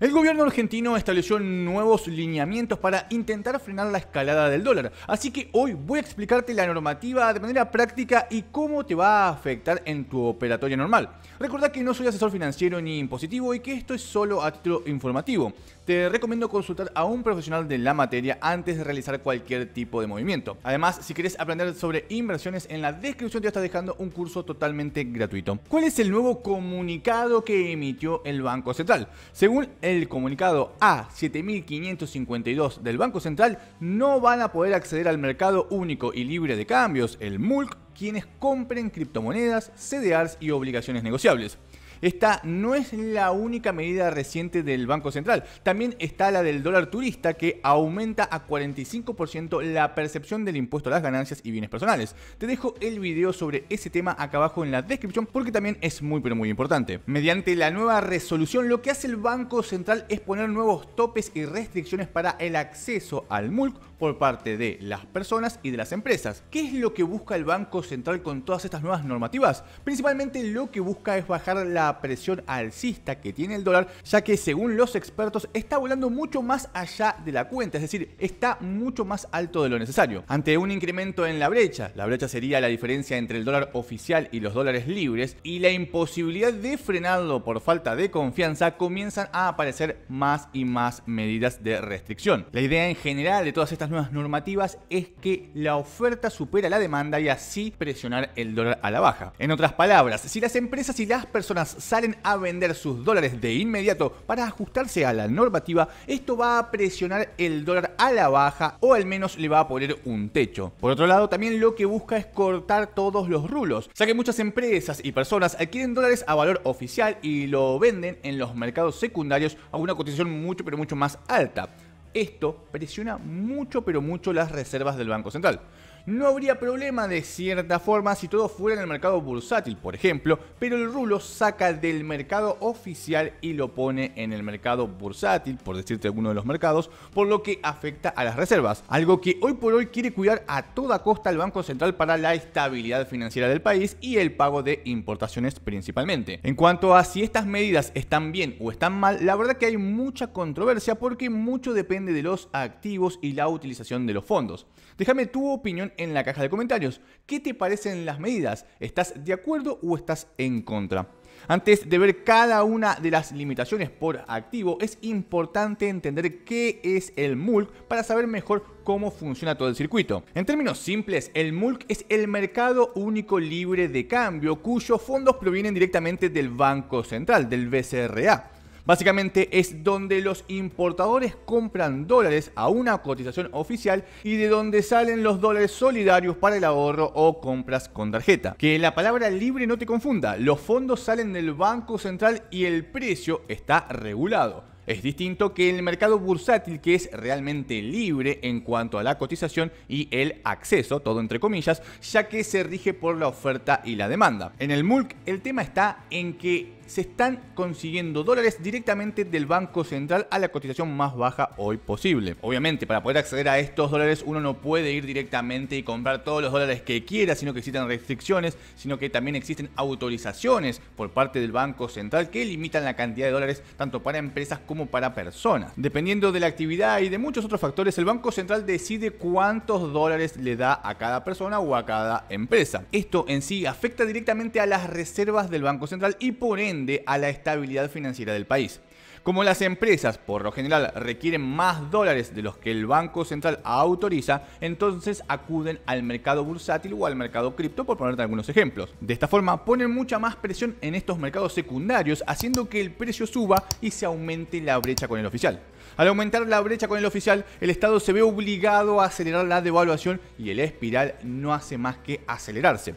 El gobierno argentino estableció nuevos lineamientos para intentar frenar la escalada del dólar, así que hoy voy a explicarte la normativa de manera práctica y cómo te va a afectar en tu operatoria normal. Recuerda que no soy asesor financiero ni impositivo y que esto es solo acto informativo. Te recomiendo consultar a un profesional de la materia antes de realizar cualquier tipo de movimiento. Además, si quieres aprender sobre inversiones, en la descripción te está dejando un curso totalmente gratuito. ¿Cuál es el nuevo comunicado que emitió el Banco Central? Según el comunicado A7552 del Banco Central, no van a poder acceder al mercado único y libre de cambios, el MULC, quienes compren criptomonedas, CDRs y obligaciones negociables esta no es la única medida reciente del Banco Central. También está la del dólar turista que aumenta a 45% la percepción del impuesto a las ganancias y bienes personales. Te dejo el video sobre ese tema acá abajo en la descripción porque también es muy pero muy importante. Mediante la nueva resolución lo que hace el Banco Central es poner nuevos topes y restricciones para el acceso al MULC por parte de las personas y de las empresas. ¿Qué es lo que busca el Banco Central con todas estas nuevas normativas? Principalmente lo que busca es bajar la presión alcista que tiene el dólar, ya que según los expertos está volando mucho más allá de la cuenta, es decir, está mucho más alto de lo necesario. Ante un incremento en la brecha, la brecha sería la diferencia entre el dólar oficial y los dólares libres, y la imposibilidad de frenarlo por falta de confianza, comienzan a aparecer más y más medidas de restricción. La idea en general de todas estas nuevas normativas es que la oferta supera la demanda y así presionar el dólar a la baja. En otras palabras, si las empresas y las personas salen a vender sus dólares de inmediato para ajustarse a la normativa, esto va a presionar el dólar a la baja o al menos le va a poner un techo. Por otro lado, también lo que busca es cortar todos los rulos, ya que muchas empresas y personas adquieren dólares a valor oficial y lo venden en los mercados secundarios a una cotización mucho pero mucho más alta. Esto presiona mucho pero mucho las reservas del Banco Central. No habría problema de cierta forma si todo fuera en el mercado bursátil, por ejemplo, pero el rulo saca del mercado oficial y lo pone en el mercado bursátil, por decirte alguno de los mercados, por lo que afecta a las reservas, algo que hoy por hoy quiere cuidar a toda costa el Banco Central para la estabilidad financiera del país y el pago de importaciones principalmente. En cuanto a si estas medidas están bien o están mal, la verdad que hay mucha controversia porque mucho depende de los activos y la utilización de los fondos. Déjame tu opinión en la caja de comentarios qué te parecen las medidas, estás de acuerdo o estás en contra. Antes de ver cada una de las limitaciones por activo, es importante entender qué es el MULC para saber mejor cómo funciona todo el circuito. En términos simples, el MULC es el mercado único libre de cambio cuyos fondos provienen directamente del Banco Central, del BCRA. Básicamente es donde los importadores compran dólares a una cotización oficial y de donde salen los dólares solidarios para el ahorro o compras con tarjeta. Que la palabra libre no te confunda, los fondos salen del Banco Central y el precio está regulado. Es distinto que el mercado bursátil que es realmente libre en cuanto a la cotización y el acceso, todo entre comillas, ya que se rige por la oferta y la demanda. En el MULC el tema está en que se están consiguiendo dólares directamente del Banco Central a la cotización más baja hoy posible. Obviamente, para poder acceder a estos dólares uno no puede ir directamente y comprar todos los dólares que quiera, sino que existen restricciones, sino que también existen autorizaciones por parte del Banco Central que limitan la cantidad de dólares tanto para empresas como para personas. Dependiendo de la actividad y de muchos otros factores, el Banco Central decide cuántos dólares le da a cada persona o a cada empresa. Esto en sí afecta directamente a las reservas del Banco Central y por ende a la estabilidad financiera del país. Como las empresas por lo general requieren más dólares de los que el Banco Central autoriza, entonces acuden al mercado bursátil o al mercado cripto, por ponerte algunos ejemplos. De esta forma ponen mucha más presión en estos mercados secundarios, haciendo que el precio suba y se aumente la brecha con el oficial. Al aumentar la brecha con el oficial, el Estado se ve obligado a acelerar la devaluación y el espiral no hace más que acelerarse.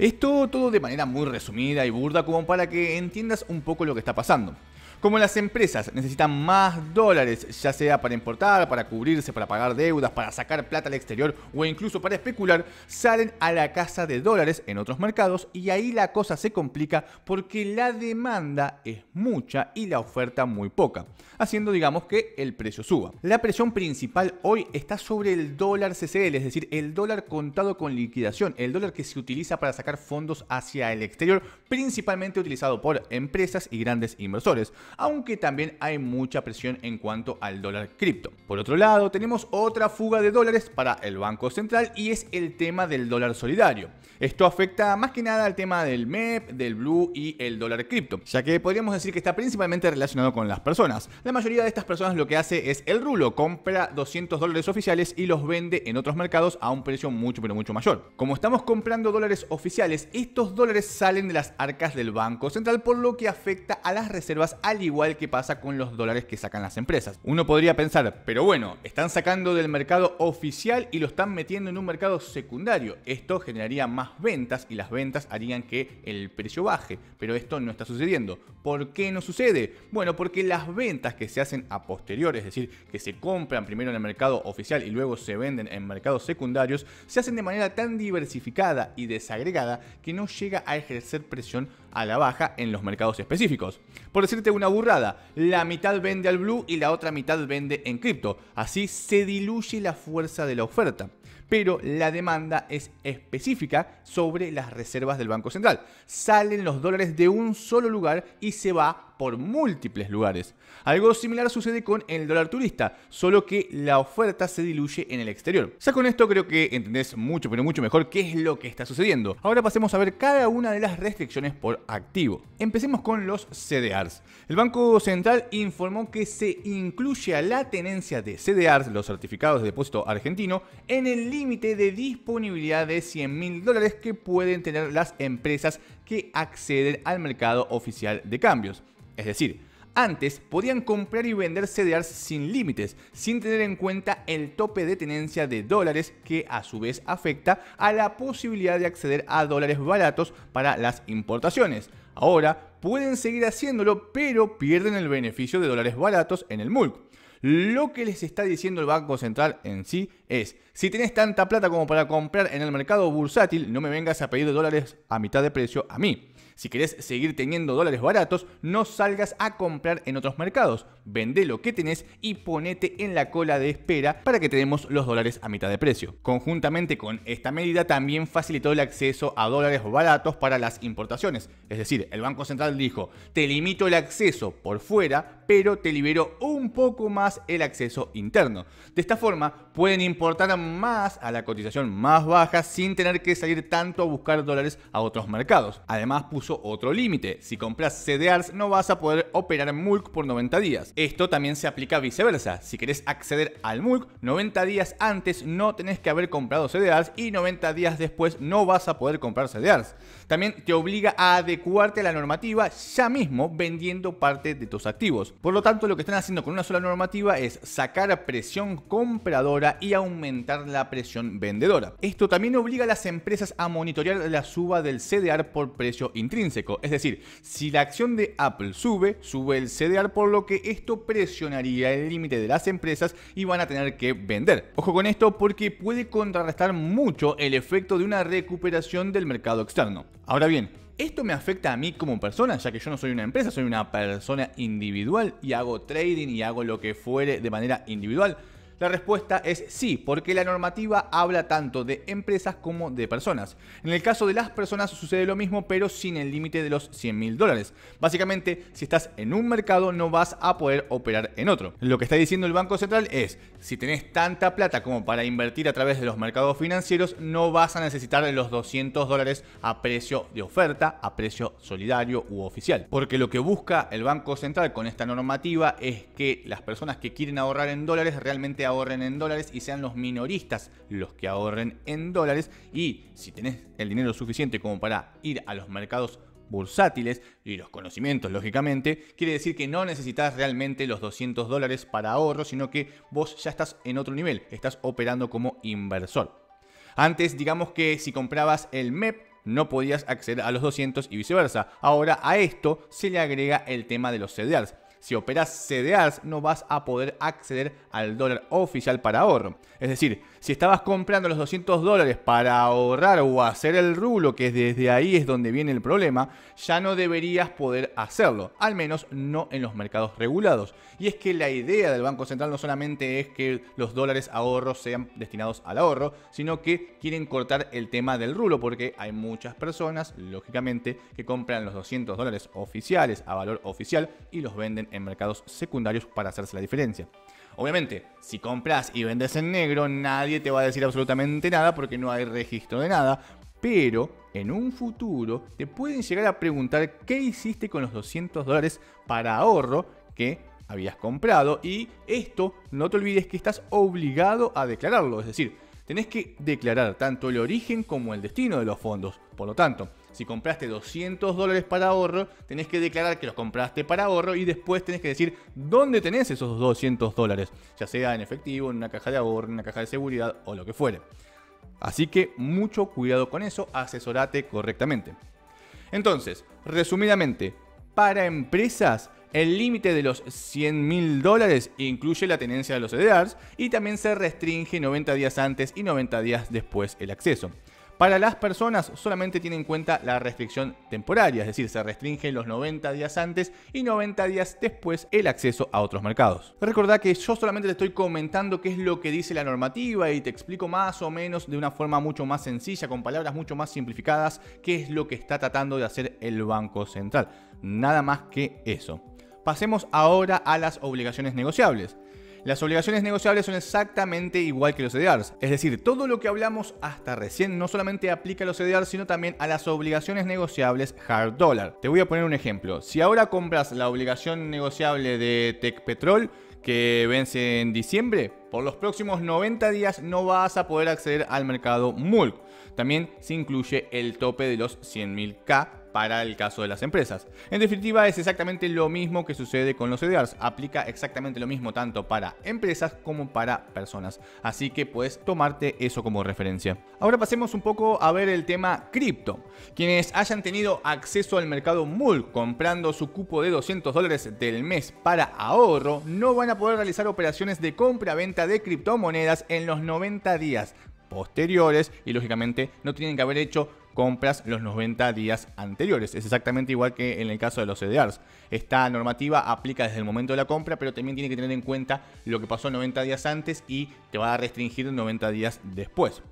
Esto todo de manera muy resumida y burda como para que entiendas un poco lo que está pasando. Como las empresas necesitan más dólares, ya sea para importar, para cubrirse, para pagar deudas, para sacar plata al exterior o incluso para especular, salen a la casa de dólares en otros mercados y ahí la cosa se complica porque la demanda es mucha y la oferta muy poca, haciendo digamos que el precio suba. La presión principal hoy está sobre el dólar CCL, es decir, el dólar contado con liquidación, el dólar que se utiliza para sacar fondos hacia el exterior, principalmente utilizado por empresas y grandes inversores aunque también hay mucha presión en cuanto al dólar cripto. Por otro lado, tenemos otra fuga de dólares para el Banco Central y es el tema del dólar solidario. Esto afecta más que nada al tema del MEP, del Blue y el dólar cripto, ya que podríamos decir que está principalmente relacionado con las personas. La mayoría de estas personas lo que hace es el rulo, compra 200 dólares oficiales y los vende en otros mercados a un precio mucho pero mucho mayor. Como estamos comprando dólares oficiales, estos dólares salen de las arcas del Banco Central, por lo que afecta a las reservas al igual que pasa con los dólares que sacan las empresas. Uno podría pensar, pero bueno, están sacando del mercado oficial y lo están metiendo en un mercado secundario. Esto generaría más ventas y las ventas harían que el precio baje, pero esto no está sucediendo. ¿Por qué no sucede? Bueno, porque las ventas que se hacen a posteriori, es decir, que se compran primero en el mercado oficial y luego se venden en mercados secundarios, se hacen de manera tan diversificada y desagregada que no llega a ejercer presión a la baja en los mercados específicos. Por decirte una burrada, la mitad vende al blue y la otra mitad vende en cripto. Así se diluye la fuerza de la oferta. Pero la demanda es específica sobre las reservas del Banco Central. Salen los dólares de un solo lugar y se va por múltiples lugares. Algo similar sucede con el dólar turista, solo que la oferta se diluye en el exterior. Ya con esto creo que entendés mucho, pero mucho mejor qué es lo que está sucediendo. Ahora pasemos a ver cada una de las restricciones por activo. Empecemos con los CDRs. El Banco Central informó que se incluye a la tenencia de CDRs, los certificados de depósito argentino, en el límite de disponibilidad de 100 mil dólares que pueden tener las empresas que acceden al mercado oficial de cambios. Es decir, antes podían comprar y vender CDRs sin límites, sin tener en cuenta el tope de tenencia de dólares que a su vez afecta a la posibilidad de acceder a dólares baratos para las importaciones. Ahora pueden seguir haciéndolo pero pierden el beneficio de dólares baratos en el MULC. Lo que les está diciendo el Banco Central en sí es, si tenés tanta plata como para comprar en el mercado bursátil, no me vengas a pedir dólares a mitad de precio a mí. Si querés seguir teniendo dólares baratos, no salgas a comprar en otros mercados. Vende lo que tenés y ponete en la cola de espera para que tenemos los dólares a mitad de precio. Conjuntamente con esta medida también facilitó el acceso a dólares baratos para las importaciones. Es decir, el Banco Central dijo, te limito el acceso por fuera, pero te libero un poco más el acceso interno. De esta forma, pueden importar más a la cotización más baja sin tener que salir tanto a buscar dólares a otros mercados. Además, puso otro límite. Si compras CDRs no vas a poder operar MULC por 90 días. Esto también se aplica viceversa. Si querés acceder al MULC, 90 días antes no tenés que haber comprado CDRs y 90 días después no vas a poder comprar CDRs. También te obliga a adecuarte a la normativa ya mismo vendiendo parte de tus activos. Por lo tanto, lo que están haciendo con una sola normativa es sacar presión compradora y aumentar la presión vendedora. Esto también obliga a las empresas a monitorear la suba del CDR por precio intrínseco. Es decir, si la acción de Apple sube, sube el CDR por lo que esto presionaría el límite de las empresas y van a tener que vender. Ojo con esto porque puede contrarrestar mucho el efecto de una recuperación del mercado externo. Ahora bien, esto me afecta a mí como persona, ya que yo no soy una empresa, soy una persona individual y hago trading y hago lo que fuere de manera individual. La respuesta es sí, porque la normativa habla tanto de empresas como de personas. En el caso de las personas sucede lo mismo, pero sin el límite de los 100 mil dólares. Básicamente, si estás en un mercado, no vas a poder operar en otro. Lo que está diciendo el Banco Central es, si tenés tanta plata como para invertir a través de los mercados financieros, no vas a necesitar los 200 dólares a precio de oferta, a precio solidario u oficial. Porque lo que busca el Banco Central con esta normativa es que las personas que quieren ahorrar en dólares realmente ahorren en dólares y sean los minoristas los que ahorren en dólares. Y si tenés el dinero suficiente como para ir a los mercados bursátiles y los conocimientos, lógicamente, quiere decir que no necesitas realmente los 200 dólares para ahorro, sino que vos ya estás en otro nivel, estás operando como inversor. Antes, digamos que si comprabas el MEP, no podías acceder a los 200 y viceversa. Ahora a esto se le agrega el tema de los CDRs si operas CDAs, no vas a poder acceder al dólar oficial para ahorro. Es decir, si estabas comprando los 200 dólares para ahorrar o hacer el rulo, que desde ahí es donde viene el problema, ya no deberías poder hacerlo, al menos no en los mercados regulados. Y es que la idea del Banco Central no solamente es que los dólares ahorros sean destinados al ahorro, sino que quieren cortar el tema del rulo, porque hay muchas personas, lógicamente, que compran los 200 dólares oficiales a valor oficial y los venden en mercados secundarios para hacerse la diferencia. Obviamente, si compras y vendes en negro, nadie te va a decir absolutamente nada porque no hay registro de nada. Pero en un futuro te pueden llegar a preguntar qué hiciste con los 200 dólares para ahorro que habías comprado. Y esto, no te olvides que estás obligado a declararlo. Es decir, tenés que declarar tanto el origen como el destino de los fondos. Por lo tanto, si compraste 200 dólares para ahorro, tenés que declarar que los compraste para ahorro y después tenés que decir dónde tenés esos 200 dólares, ya sea en efectivo, en una caja de ahorro, en una caja de seguridad o lo que fuere. Así que mucho cuidado con eso, asesorate correctamente. Entonces, resumidamente, para empresas, el límite de los 100 mil dólares incluye la tenencia de los EDARs y también se restringe 90 días antes y 90 días después el acceso. Para las personas solamente tiene en cuenta la restricción temporaria, es decir, se restringe los 90 días antes y 90 días después el acceso a otros mercados. Recordá que yo solamente te estoy comentando qué es lo que dice la normativa y te explico más o menos de una forma mucho más sencilla, con palabras mucho más simplificadas, qué es lo que está tratando de hacer el Banco Central. Nada más que eso. Pasemos ahora a las obligaciones negociables. Las obligaciones negociables son exactamente igual que los EDRs, es decir, todo lo que hablamos hasta recién no solamente aplica a los EDRs, sino también a las obligaciones negociables hard dollar. Te voy a poner un ejemplo. Si ahora compras la obligación negociable de Tech Petrol, que vence en diciembre, por los próximos 90 días no vas a poder acceder al mercado MULC. También se incluye el tope de los 100.000K para el caso de las empresas. En definitiva, es exactamente lo mismo que sucede con los EDRs. Aplica exactamente lo mismo tanto para empresas como para personas. Así que puedes tomarte eso como referencia. Ahora pasemos un poco a ver el tema cripto. Quienes hayan tenido acceso al mercado MUL comprando su cupo de 200 dólares del mes para ahorro, no van a poder realizar operaciones de compra-venta de criptomonedas en los 90 días posteriores y lógicamente no tienen que haber hecho compras los 90 días anteriores. Es exactamente igual que en el caso de los CDRs. E Esta normativa aplica desde el momento de la compra, pero también tiene que tener en cuenta lo que pasó 90 días antes y te va a restringir 90 días después.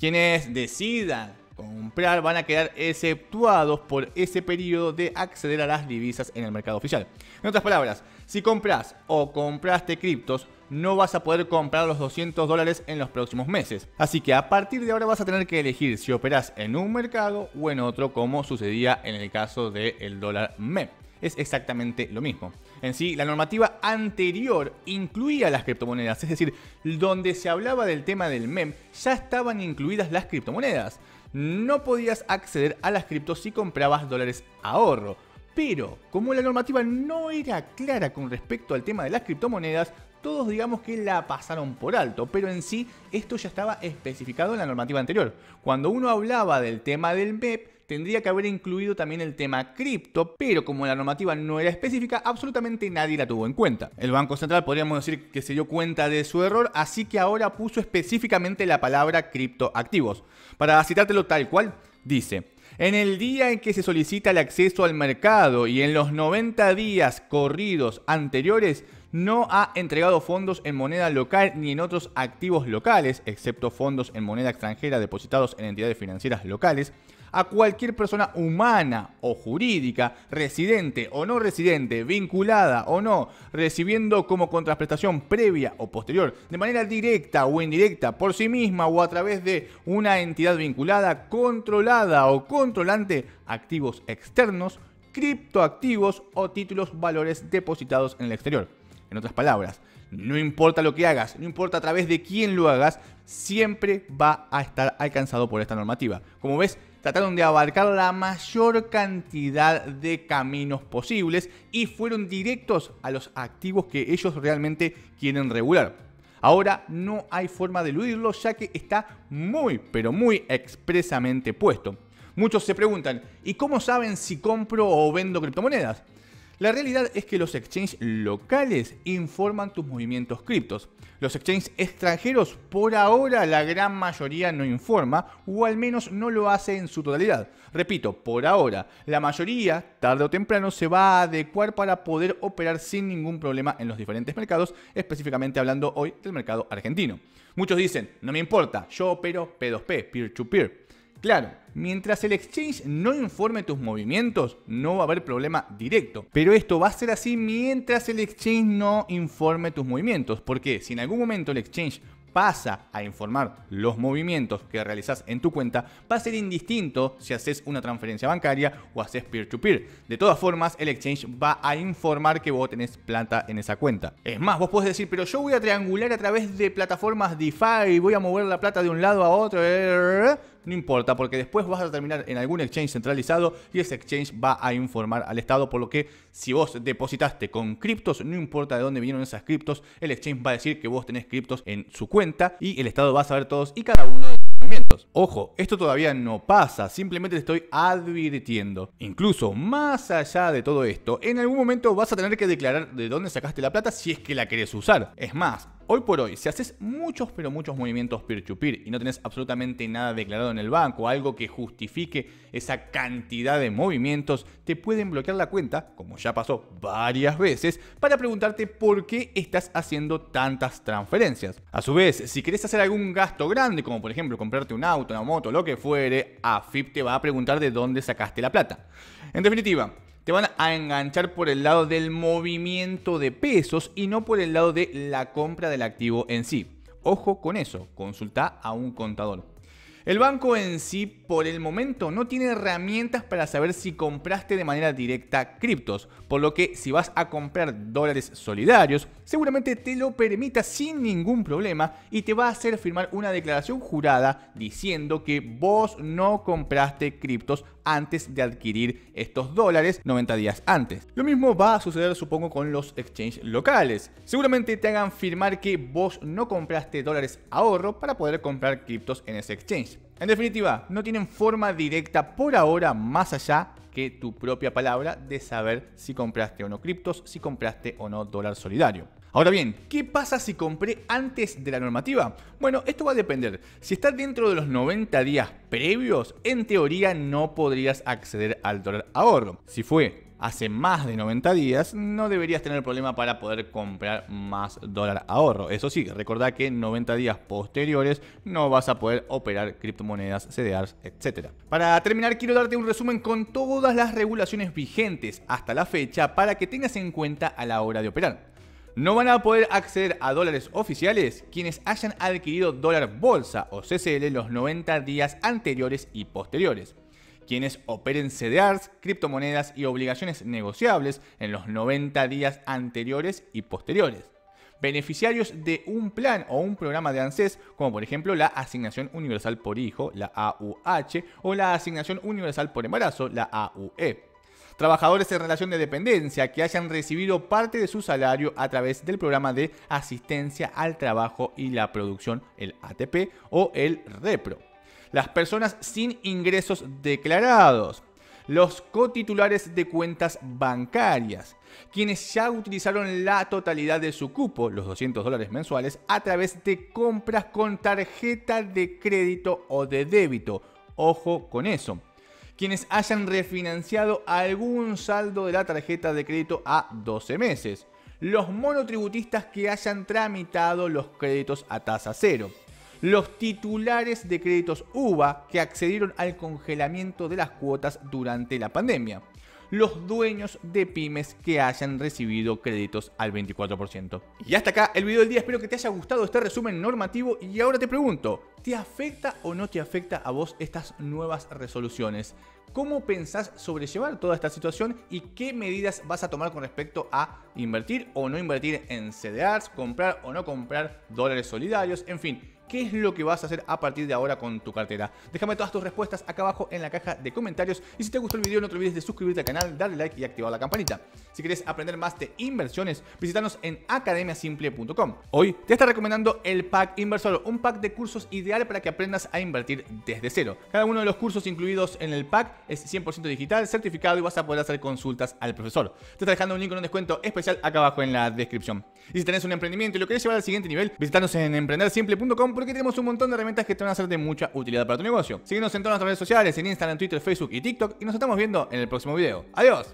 Quienes decidan comprar van a quedar exceptuados por ese periodo de acceder a las divisas en el mercado oficial. En otras palabras, si compras o compraste criptos, no vas a poder comprar los 200 dólares en los próximos meses. Así que a partir de ahora vas a tener que elegir si operas en un mercado o en otro como sucedía en el caso del dólar MEM. es exactamente lo mismo. En sí, la normativa anterior incluía las criptomonedas, es decir, donde se hablaba del tema del MEM, ya estaban incluidas las criptomonedas. No podías acceder a las criptos si comprabas dólares ahorro. Pero, como la normativa no era clara con respecto al tema de las criptomonedas, todos digamos que la pasaron por alto, pero en sí esto ya estaba especificado en la normativa anterior. Cuando uno hablaba del tema del MEP, tendría que haber incluido también el tema cripto, pero como la normativa no era específica, absolutamente nadie la tuvo en cuenta. El Banco Central podríamos decir que se dio cuenta de su error, así que ahora puso específicamente la palabra criptoactivos. Para citártelo tal cual, dice, en el día en que se solicita el acceso al mercado y en los 90 días corridos anteriores, no ha entregado fondos en moneda local ni en otros activos locales, excepto fondos en moneda extranjera depositados en entidades financieras locales, a cualquier persona humana o jurídica, residente o no residente, vinculada o no, recibiendo como contraprestación previa o posterior, de manera directa o indirecta, por sí misma o a través de una entidad vinculada, controlada o controlante, activos externos, criptoactivos o títulos valores depositados en el exterior. En otras palabras, no importa lo que hagas, no importa a través de quién lo hagas, siempre va a estar alcanzado por esta normativa. Como ves, trataron de abarcar la mayor cantidad de caminos posibles y fueron directos a los activos que ellos realmente quieren regular. Ahora no hay forma de eludirlo ya que está muy, pero muy expresamente puesto. Muchos se preguntan, ¿y cómo saben si compro o vendo criptomonedas? La realidad es que los exchanges locales informan tus movimientos criptos. Los exchanges extranjeros por ahora la gran mayoría no informa o al menos no lo hace en su totalidad. Repito, por ahora la mayoría tarde o temprano se va a adecuar para poder operar sin ningún problema en los diferentes mercados, específicamente hablando hoy del mercado argentino. Muchos dicen, no me importa, yo opero P2P, peer-to-peer. peer to peer Claro, mientras el exchange no informe tus movimientos, no va a haber problema directo. Pero esto va a ser así mientras el exchange no informe tus movimientos. Porque si en algún momento el exchange pasa a informar los movimientos que realizas en tu cuenta, va a ser indistinto si haces una transferencia bancaria o haces peer-to-peer. De todas formas, el exchange va a informar que vos tenés plata en esa cuenta. Es más, vos podés decir, pero yo voy a triangular a través de plataformas DeFi, voy a mover la plata de un lado a otro. Eh, eh, eh, no importa, porque después vas a terminar en algún exchange centralizado y ese exchange va a informar al Estado, por lo que si vos depositaste con criptos, no importa de dónde vinieron esas criptos, el exchange va a decir que vos tenés criptos en su cuenta y el Estado va a saber todos y cada uno de movimientos. Ojo, esto todavía no pasa, simplemente te estoy advirtiendo. Incluso más allá de todo esto, en algún momento vas a tener que declarar de dónde sacaste la plata si es que la querés usar. Es más, Hoy por hoy, si haces muchos pero muchos movimientos peer-to-peer y no tenés absolutamente nada declarado en el banco, algo que justifique esa cantidad de movimientos, te pueden bloquear la cuenta, como ya pasó varias veces, para preguntarte por qué estás haciendo tantas transferencias. A su vez, si querés hacer algún gasto grande, como por ejemplo comprarte un auto, una moto, lo que fuere, AFIP te va a preguntar de dónde sacaste la plata. En definitiva, te van a enganchar por el lado del movimiento de pesos y no por el lado de la compra del activo en sí. Ojo con eso, consulta a un contador. El banco en sí por el momento no tiene herramientas para saber si compraste de manera directa criptos, por lo que si vas a comprar dólares solidarios, seguramente te lo permita sin ningún problema y te va a hacer firmar una declaración jurada diciendo que vos no compraste criptos antes de adquirir estos dólares 90 días antes. Lo mismo va a suceder supongo con los exchanges locales. Seguramente te hagan firmar que vos no compraste dólares ahorro para poder comprar criptos en ese exchange. En definitiva, no tienen forma directa por ahora más allá que tu propia palabra de saber si compraste o no criptos, si compraste o no dólar solidario. Ahora bien, ¿qué pasa si compré antes de la normativa? Bueno, esto va a depender. Si estás dentro de los 90 días previos, en teoría no podrías acceder al dólar ahorro. Si fue hace más de 90 días, no deberías tener problema para poder comprar más dólar ahorro. Eso sí, recordá que 90 días posteriores no vas a poder operar criptomonedas, CDRs, etc. Para terminar, quiero darte un resumen con todas las regulaciones vigentes hasta la fecha para que tengas en cuenta a la hora de operar. No van a poder acceder a dólares oficiales quienes hayan adquirido dólar bolsa o CCL los 90 días anteriores y posteriores quienes operen CDRs, criptomonedas y obligaciones negociables en los 90 días anteriores y posteriores beneficiarios de un plan o un programa de ANSES, como por ejemplo la Asignación Universal por Hijo, la AUH, o la Asignación Universal por Embarazo, la AUE. Trabajadores en relación de dependencia que hayan recibido parte de su salario a través del programa de asistencia al trabajo y la producción, el ATP o el REPRO las personas sin ingresos declarados, los cotitulares de cuentas bancarias, quienes ya utilizaron la totalidad de su cupo, los 200 dólares mensuales, a través de compras con tarjeta de crédito o de débito. Ojo con eso. Quienes hayan refinanciado algún saldo de la tarjeta de crédito a 12 meses. Los monotributistas que hayan tramitado los créditos a tasa cero los titulares de créditos UBA que accedieron al congelamiento de las cuotas durante la pandemia, los dueños de pymes que hayan recibido créditos al 24%. Y hasta acá el video del día, espero que te haya gustado este resumen normativo y ahora te pregunto, ¿te afecta o no te afecta a vos estas nuevas resoluciones? ¿Cómo pensás sobrellevar toda esta situación y qué medidas vas a tomar con respecto a invertir o no invertir en CDRs, comprar o no comprar dólares solidarios? En fin, qué es lo que vas a hacer a partir de ahora con tu cartera. Déjame todas tus respuestas acá abajo en la caja de comentarios y si te gustó el video no te olvides de suscribirte al canal, darle like y activar la campanita. Si quieres aprender más de inversiones, visítanos en academiasimple.com. Hoy te está recomendando el pack inversor, un pack de cursos ideal para que aprendas a invertir desde cero. Cada uno de los cursos incluidos en el pack es 100% digital, certificado y vas a poder hacer consultas al profesor. Te está dejando un link con un descuento especial acá abajo en la descripción. Y si tenés un emprendimiento y lo querés llevar al siguiente nivel, visítanos en emprendersimple.com porque tenemos un montón de herramientas que te van a ser de mucha utilidad para tu negocio. Síguenos en todas nuestras redes sociales, en Instagram, Twitter, Facebook y TikTok y nos estamos viendo en el próximo video. ¡Adiós!